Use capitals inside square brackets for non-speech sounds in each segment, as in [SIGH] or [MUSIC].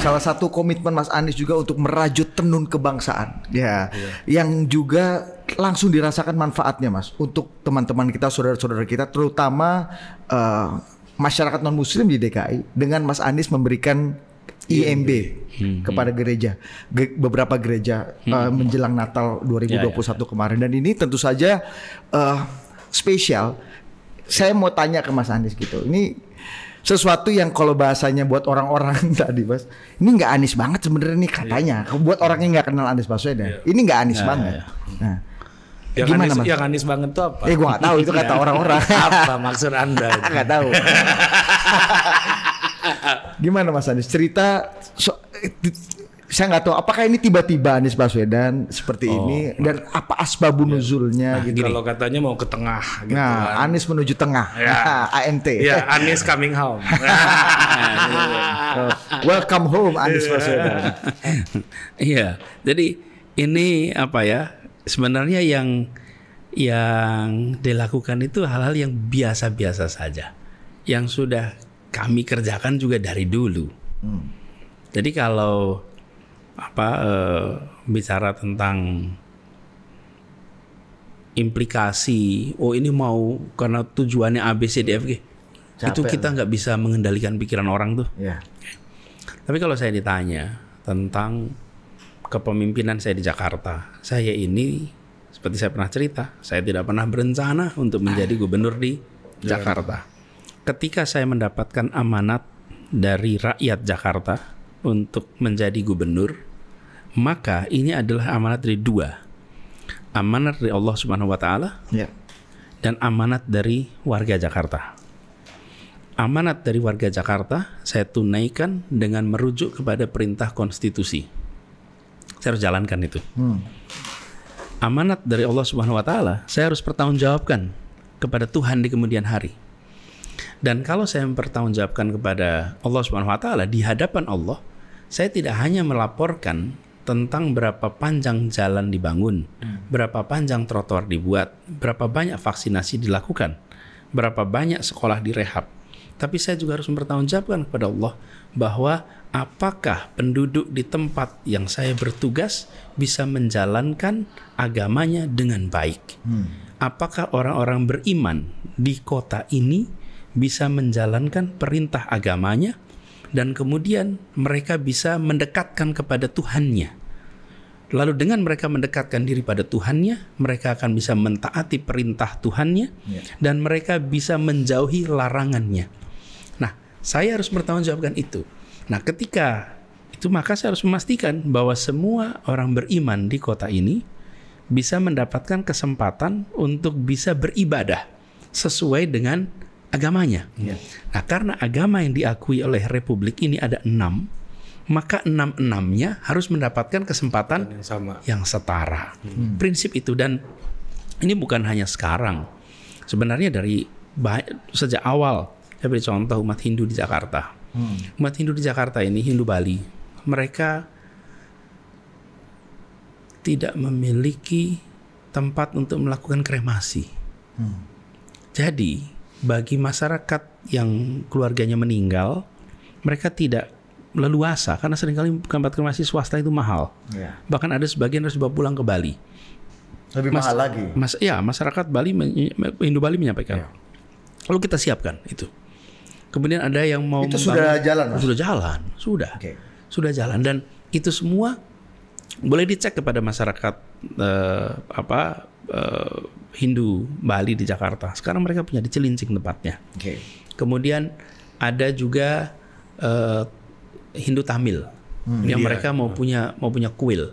Salah satu komitmen Mas Anies juga untuk merajut tenun kebangsaan. Ya. Yeah. Yang juga langsung dirasakan manfaatnya, Mas, untuk teman-teman kita, saudara-saudara kita terutama uh, masyarakat non muslim di DKI dengan Mas Anies memberikan IMB hmm. kepada gereja beberapa gereja uh, menjelang Natal 2021 yeah, yeah. kemarin dan ini tentu saja uh, spesial saya mau tanya ke Mas Anies gitu ini sesuatu yang kalau bahasanya buat orang-orang [LAUGHS] tadi mas ini nggak Anis banget sebenarnya nih katanya yeah. buat orang yang nggak kenal Anis Baswedan yeah. ini nggak Anis yeah, banget yeah. Nah, yang Gimana, anis, mas? Yang anis banget tuh apa? Eh gua gak tahu itu kata iya. orang-orang. [LAUGHS] apa maksud Anda? [LAUGHS] gak tahu. Gimana Mas Anis Cerita so, saya nggak tahu apakah ini tiba-tiba Anies Baswedan seperti oh, ini dan apa asbabun iya. nuzulnya nah, gitu. Kalau katanya mau ke tengah gitu. Nah, kan. Anies menuju tengah. Ya. ANT. [LAUGHS] Ya, Anies coming home. [LAUGHS] Nah, gitu. oh, welcome home Anies iya. Baswedan. [LAUGHS] Iya. Jadi ini apa ya? Sebenarnya yang yang dilakukan itu hal-hal yang biasa-biasa saja. Yang sudah kami kerjakan juga dari dulu. Hmm. Jadi kalau apa eh, bicara tentang implikasi oh ini mau karena tujuannya ABCDFG Capek itu kita nggak bisa mengendalikan pikiran orang tuh yeah. tapi kalau saya ditanya tentang kepemimpinan saya di Jakarta saya ini seperti saya pernah cerita saya tidak pernah berencana untuk menjadi gubernur di yeah. Jakarta ketika saya mendapatkan amanat dari rakyat Jakarta untuk menjadi gubernur maka ini adalah amanat dari dua amanat dari Allah Subhanahu Wa Taala ya. dan amanat dari warga Jakarta amanat dari warga Jakarta saya tunaikan dengan merujuk kepada perintah konstitusi saya harus jalankan itu hmm. amanat dari Allah Subhanahu Wa Taala saya harus pertanggungjawabkan kepada Tuhan di kemudian hari dan kalau saya mempertanggungjawabkan kepada Allah Subhanahu Wa Taala di hadapan Allah saya tidak hanya melaporkan tentang berapa panjang jalan dibangun, hmm. berapa panjang trotoar dibuat, berapa banyak vaksinasi dilakukan, berapa banyak sekolah direhab. Tapi saya juga harus mempertanggungjawabkan kepada Allah bahwa apakah penduduk di tempat yang saya bertugas bisa menjalankan agamanya dengan baik. Hmm. Apakah orang-orang beriman di kota ini bisa menjalankan perintah agamanya? dan kemudian mereka bisa mendekatkan kepada Tuhannya. Lalu dengan mereka mendekatkan diri pada Tuhannya, mereka akan bisa mentaati perintah Tuhannya yeah. dan mereka bisa menjauhi larangannya. Nah, saya harus bertanggung jawabkan itu. Nah, ketika itu maka saya harus memastikan bahwa semua orang beriman di kota ini bisa mendapatkan kesempatan untuk bisa beribadah sesuai dengan agamanya. Yeah. Nah, karena agama yang diakui oleh republik ini ada enam, maka enam-enamnya harus mendapatkan kesempatan yang sama, yang setara. Hmm. Prinsip itu dan ini bukan hanya sekarang. Sebenarnya dari sejak awal saya beri contoh umat Hindu di Jakarta. Hmm. Umat Hindu di Jakarta ini Hindu Bali, mereka tidak memiliki tempat untuk melakukan kremasi. Hmm. Jadi bagi masyarakat yang keluarganya meninggal, mereka tidak leluasa karena seringkali tempat kremasi swasta itu mahal. Ya. Bahkan ada sebagian harus dibawa pulang ke Bali. Lebih mas, mahal lagi. Mas, ya masyarakat Bali, Hindu Bali menyampaikan. Ya. Lalu kita siapkan itu. Kemudian ada yang mau itu sudah jalan, mas? sudah jalan, sudah, okay. sudah jalan dan itu semua boleh dicek kepada masyarakat eh, apa eh, Hindu Bali di Jakarta. Sekarang mereka punya di Cilincing tempatnya. Okay. Kemudian ada juga eh, Hindu Tamil hmm, yang iya, mereka mau hmm. punya mau punya kuil.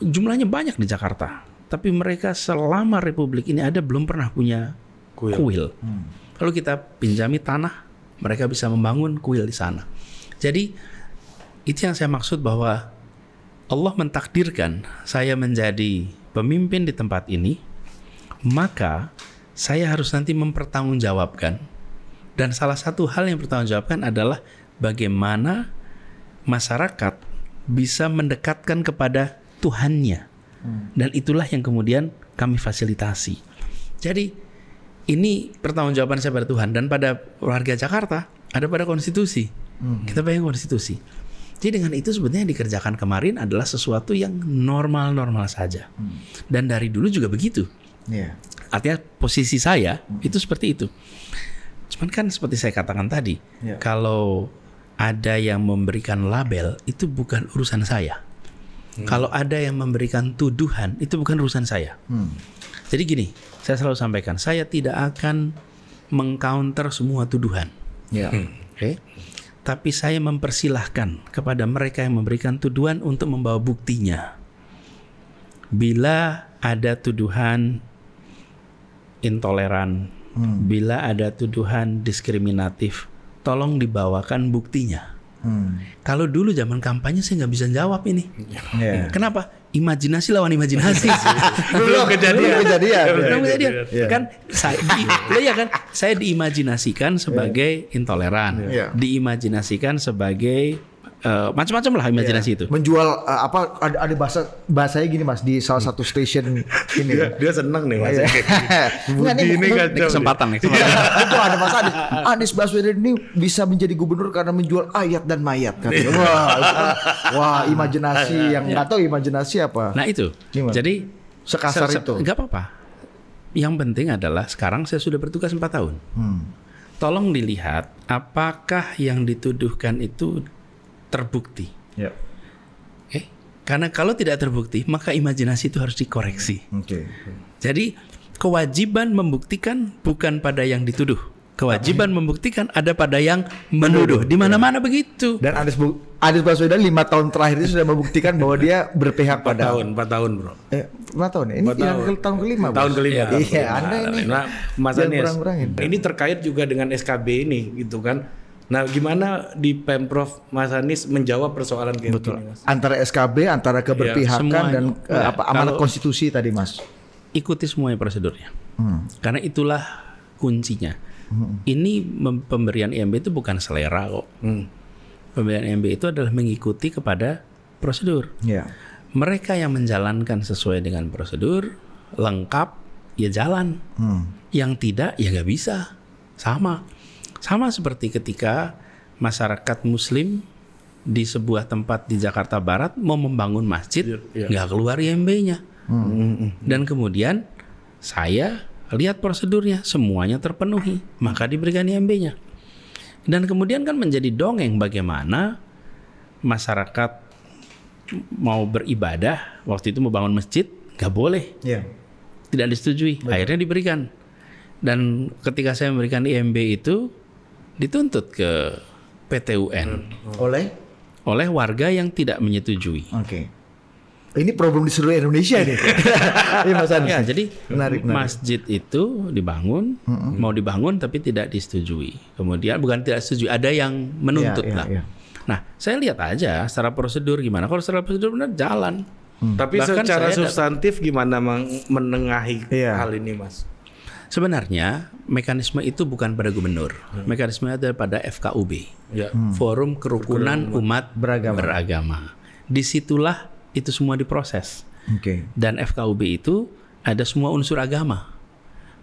Jumlahnya banyak di Jakarta, tapi mereka selama Republik ini ada belum pernah punya kuil. kuil. Hmm. Lalu kita pinjami tanah, mereka bisa membangun kuil di sana. Jadi itu yang saya maksud bahwa Allah mentakdirkan saya menjadi pemimpin di tempat ini, maka saya harus nanti mempertanggungjawabkan. Dan salah satu hal yang pertanggungjawabkan adalah bagaimana masyarakat bisa mendekatkan kepada Tuhannya. Hmm. Dan itulah yang kemudian kami fasilitasi. Jadi ini pertanggungjawaban saya pada Tuhan dan pada warga Jakarta ada pada konstitusi. Hmm. Kita pengen konstitusi. Jadi dengan itu sebetulnya yang dikerjakan kemarin adalah sesuatu yang normal-normal saja. Hmm. Dan dari dulu juga begitu. Yeah. Artinya posisi saya hmm. itu seperti itu. Cuman kan seperti saya katakan tadi, yeah. kalau ada yang memberikan label itu bukan urusan saya. Hmm. Kalau ada yang memberikan tuduhan itu bukan urusan saya. Hmm. Jadi gini, saya selalu sampaikan, saya tidak akan mengcounter semua tuduhan. Yeah. Hmm. Oke. Okay? Tapi saya mempersilahkan kepada mereka yang memberikan tuduhan untuk membawa buktinya. Bila ada tuduhan intoleran, hmm. bila ada tuduhan diskriminatif, tolong dibawakan buktinya. Hmm. Kalau dulu zaman kampanye saya nggak bisa jawab ini. Yeah. Kenapa? Imajinasi lawan imajinasi. [LAUGHS] belum kejadian. Belum kejadian. Belum iya, iya, kejadian. Iya, kan saya di, ya kan saya diimajinasikan sebagai intoleran. Yeah. Diimajinasikan sebagai Eh, macam-macam lah imajinasi yeah. itu. Menjual uh, apa ada, ada bahasa bahasanya gini Mas di salah satu stasiun ini. dia, dia seneng nih Mas. Iya. [LAUGHS] Budi ini kan Kesempatan nih. Iya, itu ada Mas Anies. Anies Baswedan ini bisa menjadi gubernur karena menjual ayat dan mayat kan. wah, wah imajinasi yang yeah. tahu imajinasi apa. Nah itu. Gimana? Jadi sekasar -se itu. Enggak apa-apa. Yang penting adalah sekarang saya sudah bertugas 4 tahun. Hmm. Tolong dilihat apakah yang dituduhkan itu terbukti. Oke. Ya. Eh, okay? Karena kalau tidak terbukti, maka imajinasi itu harus dikoreksi. Oke. Okay. Jadi kewajiban membuktikan bukan pada yang dituduh. Kewajiban Tapi, membuktikan ada pada yang menuduh. Di mana-mana iya. begitu. Dan Anies Anies Baswedan lima tahun terakhir ini sudah membuktikan bahwa dia berpihak pada tahun, empat tahun, Bro. Eh, empat tahun. Ya? Ini tahun. Ke tahun kelima. Tahun kelima. Iya, Anda iya, ini. Nah, Mas Anies. Ini terkait juga dengan SKB ini gitu kan Nah, gimana di Pemprov Mas Anies menjawab persoalan kayak Betul. mas? Antara SKB, antara iya, keberpihakan ya, dan ya, apa amanat konstitusi tadi, Mas. Ikuti semuanya prosedurnya. Hmm. Karena itulah kuncinya. Hmm. Ini pemberian IMB itu bukan selera kok. Hmm. Pemberian IMB itu adalah mengikuti kepada prosedur. Ya. Mereka yang menjalankan sesuai dengan prosedur, lengkap, ya jalan. Hmm. Yang tidak, ya nggak bisa. Sama. Sama seperti ketika masyarakat muslim di sebuah tempat di Jakarta Barat mau membangun masjid, iya, iya. nggak ya. keluar IMB-nya. Hmm. Dan kemudian saya lihat prosedurnya, semuanya terpenuhi, maka diberikan IMB-nya. Dan kemudian kan menjadi dongeng bagaimana masyarakat mau beribadah, waktu itu mau bangun masjid, nggak boleh. ya. Tidak disetujui, Betul. akhirnya diberikan. Dan ketika saya memberikan IMB itu, dituntut ke PTUN oleh oleh warga yang tidak menyetujui. Oke. Okay. Ini problem di seluruh Indonesia ini. [LAUGHS] ya, Mas Ya, jadi menarik, menarik. masjid itu dibangun, mm -hmm. mau dibangun tapi tidak disetujui. Kemudian bukan tidak setuju, ada yang menuntut yeah, yeah, lah. Yeah. Nah, saya lihat aja secara prosedur gimana. Kalau secara prosedur benar jalan. Hmm. Tapi Bahkan secara substantif gimana menengahi yeah. hal ini, Mas? Sebenarnya mekanisme itu bukan pada gubernur, hmm. mekanisme itu pada FKUB, ya. Hmm. Forum Kerukunan Umat Beragama. Beragama. Disitulah itu semua diproses. Okay. Dan FKUB itu ada semua unsur agama.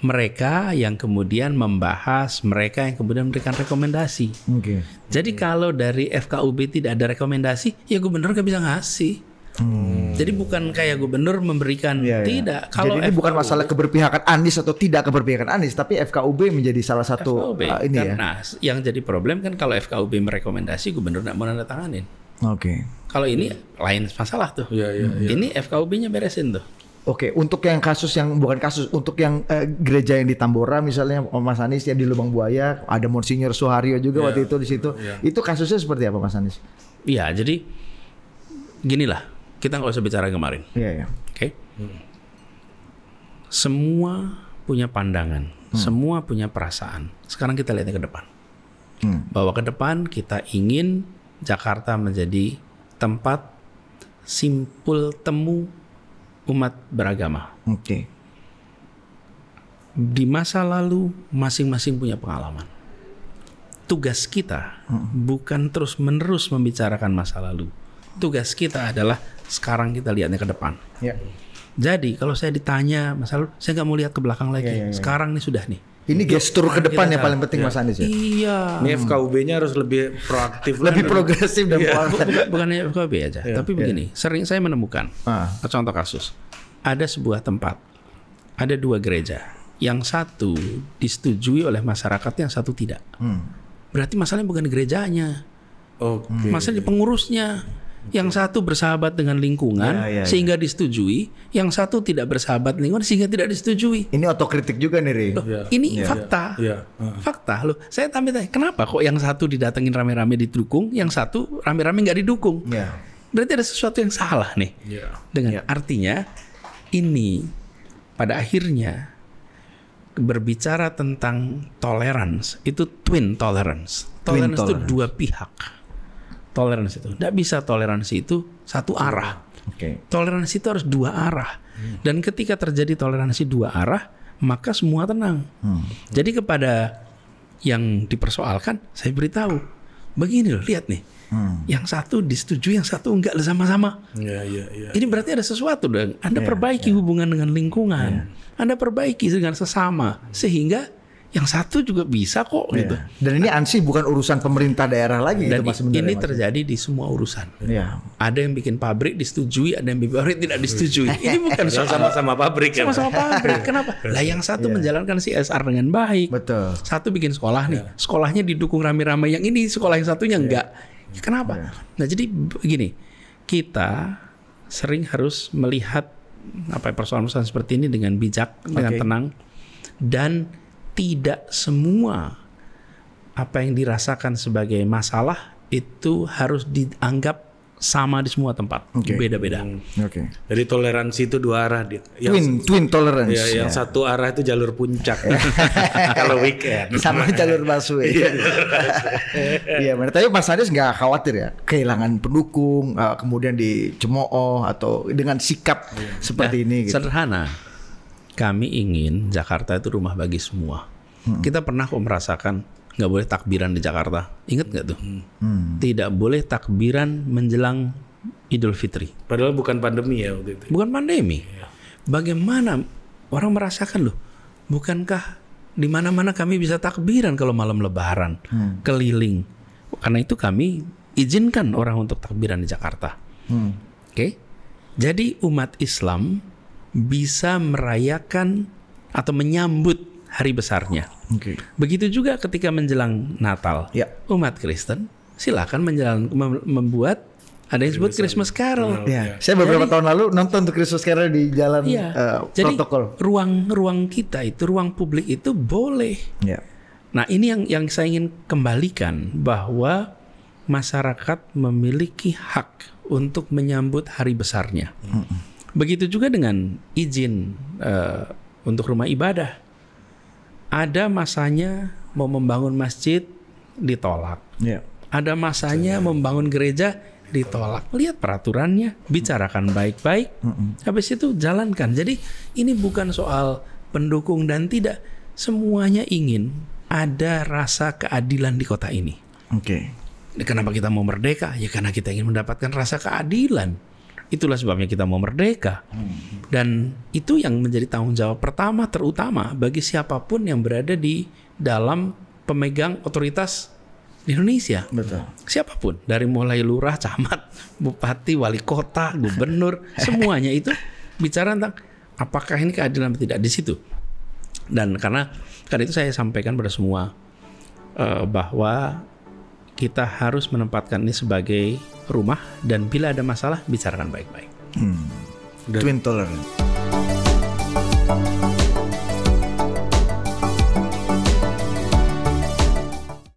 Mereka yang kemudian membahas, mereka yang kemudian memberikan rekomendasi. Okay. Jadi okay. kalau dari FKUB tidak ada rekomendasi, ya gubernur nggak bisa ngasih. Gitu. Hmm. Jadi bukan kayak gubernur memberikan ya, tidak. Kalau Jadi ini FKUB, bukan masalah keberpihakan Anies atau tidak keberpihakan Anies, tapi FKUB menjadi salah satu FKUB, uh, ini ya. karena ya. Nah, yang jadi problem kan kalau FKUB merekomendasi gubernur tidak mau nandatanganin. Oke. Okay. Kalau ini lain masalah tuh. Ya, ya, ya. Ini FKUB-nya beresin tuh. Oke, untuk yang kasus yang bukan kasus, untuk yang eh, gereja yang di Tambora misalnya oh, Mas Anies yang di Lubang Buaya, ada Monsinyur Suhario juga ya, waktu itu di situ. Ya. Itu kasusnya seperti apa Mas Anies? Iya, jadi ginilah kita nggak usah bicara kemarin. Iya, iya. Oke. Okay? Semua punya pandangan, hmm. semua punya perasaan. Sekarang kita lihatnya ke depan. Hmm. Bahwa ke depan kita ingin Jakarta menjadi tempat simpul temu umat beragama. Oke. Okay. Di masa lalu masing-masing punya pengalaman. Tugas kita hmm. bukan terus-menerus membicarakan masa lalu tugas kita adalah sekarang kita lihatnya ke depan. Ya. Jadi kalau saya ditanya, masalah saya nggak mau lihat ke belakang lagi. Ya, ya, ya. Sekarang ini sudah nih. Ini gestur ke depan yang paling penting ya. Mas Anies ya. Iya. Ini FKUB-nya harus lebih proaktif, lebih kan? progresif dan iya. proaktif. Bukan FKUB aja, iya. tapi iya. begini. Iya. Sering saya menemukan ah. contoh kasus. Ada sebuah tempat, ada dua gereja. Yang satu disetujui oleh masyarakat, yang satu tidak. Hmm. Berarti masalahnya bukan gerejanya. Oke. Okay. Masalah pengurusnya. Yang satu bersahabat dengan lingkungan ya, ya, ya. sehingga ya. disetujui, yang satu tidak bersahabat lingkungan sehingga tidak disetujui. Ini otokritik juga nih, Rih. Loh, ya. Ini ya. fakta. Ya. Ya. Fakta loh. Saya tampil tanya, kenapa kok yang satu didatengin rame-rame didukung, yang satu rame-rame nggak didukung? Ya. Berarti ada sesuatu yang salah nih. Ya. Dengan ya. artinya ini pada akhirnya berbicara tentang tolerance itu twin tolerance. Tolerance tolerance. itu dua pihak toleransi itu. Tidak bisa toleransi itu satu arah. Okay. Toleransi itu harus dua arah. Hmm. Dan ketika terjadi toleransi dua arah, maka semua tenang. Hmm. Jadi kepada yang dipersoalkan, saya beritahu, begini loh, lihat nih. Hmm. Yang satu disetujui, yang satu enggak sama-sama. Ya, ya, ya, Ini iya. berarti ada sesuatu dong. Anda iya, perbaiki iya. hubungan dengan lingkungan. Anda perbaiki dengan sesama hmm. sehingga yang satu juga bisa kok yeah. gitu. Dan ini Ansi bukan urusan pemerintah daerah lagi Dan gitu Ini terjadi di semua urusan. Yeah. Ada yang bikin pabrik disetujui, ada yang bikin pabrik tidak disetujui. [LAUGHS] ini bukan sama-sama pabrik kan. Sama-sama pabrik. Kenapa? [LAUGHS] Lah yang satu yeah. menjalankan CSR dengan baik. Betul. Satu bikin sekolah nih. Yeah. Sekolahnya didukung rame-rame. Yang ini sekolah yang satunya yeah. enggak. Ya, kenapa? Yeah. Nah, jadi begini. Kita sering harus melihat apa persoalan-persoalan seperti ini dengan bijak, okay. dengan tenang dan tidak semua apa yang dirasakan sebagai masalah itu harus dianggap sama di semua tempat, okay. beda-beda. Hmm. Okay. Jadi toleransi itu dua arah, Yang, twin, twin tolerance. Iya, ya, yang yeah. satu arah itu jalur puncak, [LAUGHS] kalau weekend. Sama jalur busway. Iya, Iya. Tapi Mas Anies nggak khawatir ya kehilangan pendukung, eh, kemudian dicemooh atau dengan sikap yeah. seperti nah, ini. Gitu. Sederhana kami ingin Jakarta itu rumah bagi semua. Hmm. Kita pernah kok merasakan nggak boleh takbiran di Jakarta. Ingat nggak tuh? Hmm. hmm. Tidak boleh takbiran menjelang Idul Fitri. Padahal bukan pandemi ya waktu itu. Ya? Bukan pandemi. Ya. Bagaimana orang merasakan loh? Bukankah di mana-mana kami bisa takbiran kalau malam Lebaran, hmm. keliling? Karena itu kami izinkan orang untuk takbiran di Jakarta. Hmm. Oke. Okay? Jadi umat Islam bisa merayakan atau menyambut hari besarnya. Okay. Begitu juga ketika menjelang Natal, ya. umat Kristen silakan menjelang mem membuat ada yang disebut Christmas Carol. Ya. ya. Saya beberapa jadi, tahun lalu nonton tuh Christmas Carol di jalan ya. uh, jadi, protokol. Ruang-ruang kita itu, ruang publik itu boleh. Ya. Nah ini yang yang saya ingin kembalikan bahwa masyarakat memiliki hak untuk menyambut hari besarnya. Hmm. Begitu juga dengan izin uh, untuk rumah ibadah. Ada masanya mau membangun masjid ditolak. Ya. Ada masanya iya. membangun gereja ditolak. Lihat peraturannya, bicarakan baik-baik. Habis itu jalankan. Jadi ini bukan soal pendukung dan tidak. Semuanya ingin ada rasa keadilan di kota ini. Oke. Okay. Kenapa kita mau merdeka? Ya karena kita ingin mendapatkan rasa keadilan Itulah sebabnya kita mau merdeka. Hmm. Dan itu yang menjadi tanggung jawab pertama terutama bagi siapapun yang berada di dalam pemegang otoritas di Indonesia. Betul. Siapapun, dari mulai lurah, camat, [LAUGHS] bupati, wali kota, gubernur, [LAUGHS] semuanya itu bicara tentang apakah ini keadilan atau tidak di situ. Dan karena karena itu saya sampaikan pada semua eh, bahwa kita harus menempatkan ini sebagai rumah dan bila ada masalah bicarakan baik-baik. Hmm. Twin tolerance.